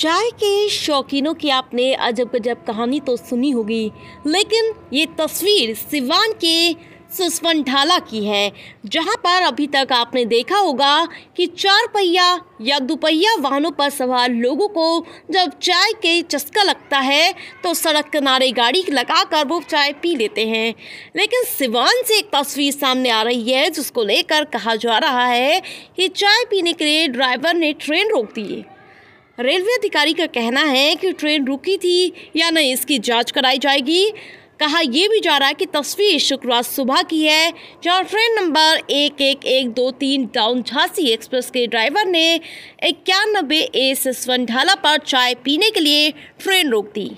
चाय के शौकीनों की आपने अजब गजब कहानी तो सुनी होगी लेकिन ये तस्वीर सिवान के सुस्वन ढाला की है जहाँ पर अभी तक आपने देखा होगा कि चार पहिया या दुपहिया वाहनों पर सवार लोगों को जब चाय के चस्का लगता है तो सड़क किनारे गाड़ी लगाकर वो चाय पी लेते हैं लेकिन सिवान से एक तस्वीर सामने आ रही है जिसको लेकर कहा जा रहा है कि चाय पीने के लिए ड्राइवर ने ट्रेन रोक दी रेलवे अधिकारी का कहना है कि ट्रेन रुकी थी या नहीं इसकी जांच कराई जाएगी कहा यह भी जा रहा है कि तस्वीर शुक्रवार सुबह की है जहां ट्रेन नंबर एक एक एक दो तीन डाउन झांसी एक्सप्रेस के ड्राइवर ने इक्यानबे ए से ढाला पर चाय पीने के लिए ट्रेन रोक दी